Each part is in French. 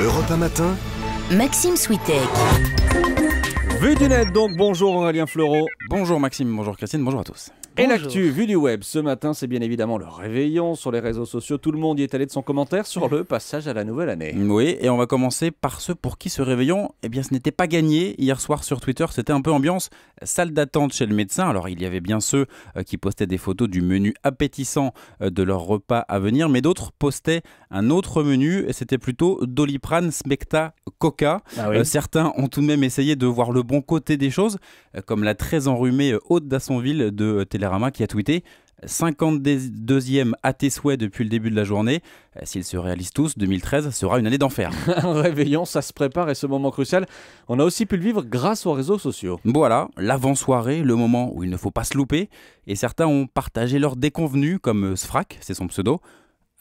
Europe un matin, Maxime Switek. Vue du net, donc bonjour Aurélien Fleuro. Bonjour Maxime, bonjour Christine, bonjour à tous. Et l'actu vue du web ce matin, c'est bien évidemment le réveillon sur les réseaux sociaux. Tout le monde y est allé de son commentaire sur le passage à la nouvelle année. Mm, oui, et on va commencer par ceux pour qui ce réveillon, eh bien, ce n'était pas gagné. Hier soir sur Twitter, c'était un peu ambiance salle d'attente chez le médecin. Alors il y avait bien ceux euh, qui postaient des photos du menu appétissant euh, de leur repas à venir, mais d'autres postaient un autre menu, c'était plutôt Doliprane, Smecta, Coca. Ah euh, certains ont tout de même essayé de voir le bon côté des choses, comme la très enrhumée Haute d'Assonville de Télérama qui a tweeté 52e à tes souhaits depuis le début de la journée. Euh, s'ils se réalisent tous, 2013 sera une année d'enfer. Un réveillant, ça se prépare et ce moment crucial, on a aussi pu le vivre grâce aux réseaux sociaux. Voilà, l'avant-soirée, le moment où il ne faut pas se louper. Et certains ont partagé leurs déconvenus, comme Sfrac, c'est son pseudo,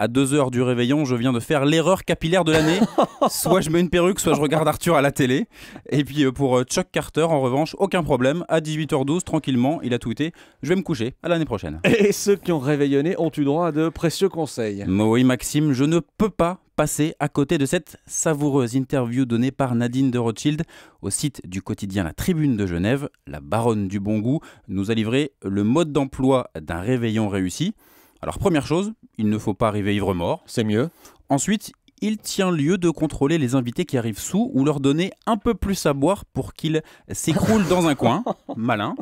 à 2 heures du réveillon, je viens de faire l'erreur capillaire de l'année. soit je mets une perruque, soit je regarde Arthur à la télé. Et puis euh, pour euh, Chuck Carter, en revanche, aucun problème. À 18h12, tranquillement, il a tweeté Je vais me coucher, à l'année prochaine. Et ceux qui ont réveillonné ont eu droit à de précieux conseils. Oui, Maxime, je ne peux pas passer à côté de cette savoureuse interview donnée par Nadine de Rothschild au site du quotidien La Tribune de Genève. La baronne du bon goût nous a livré le mode d'emploi d'un réveillon réussi. Alors première chose, il ne faut pas arriver ivre-mort. C'est mieux. Ensuite, il tient lieu de contrôler les invités qui arrivent sous ou leur donner un peu plus à boire pour qu'ils s'écroulent dans un coin. Malin.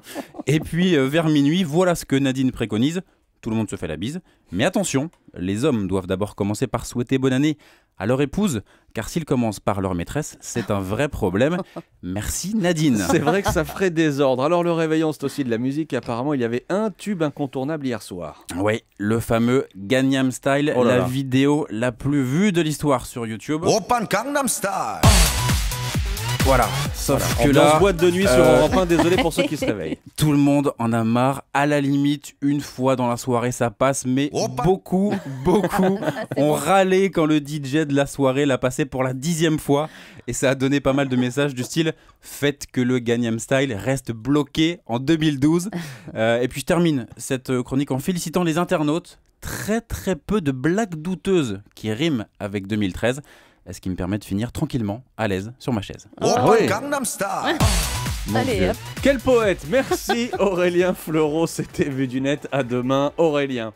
Et puis, euh, vers minuit, voilà ce que Nadine préconise tout le monde se fait la bise. Mais attention, les hommes doivent d'abord commencer par souhaiter bonne année à leur épouse, car s'ils commencent par leur maîtresse, c'est un vrai problème. Merci Nadine. C'est vrai que ça ferait désordre. Alors le réveillon, c'est aussi de la musique. Apparemment, il y avait un tube incontournable hier soir. Oui, le fameux Gangnam Style, oh la vidéo la plus vue de l'histoire sur YouTube. Open Gangnam Style. Voilà. Sauf que là. boîte de nuit sur euh, Europe désolé pour ceux qui se réveillent. Tout le monde en a marre. À la limite, une fois dans la soirée, ça passe, mais oh, beaucoup, beaucoup ah, ont râlé quand le DJ de la soirée l'a passé pour la dixième fois. Et ça a donné pas mal de messages du style Faites que le Gagnam Style reste bloqué en 2012. Euh, et puis je termine cette euh, chronique en félicitant les internautes. Très très peu de blagues douteuses qui riment avec 2013 ce qui me permet de finir tranquillement, à l'aise, sur ma chaise. Oh, ah Allez, Quel poète Merci Aurélien Fleureau, c'était Vu du Net. À demain, Aurélien.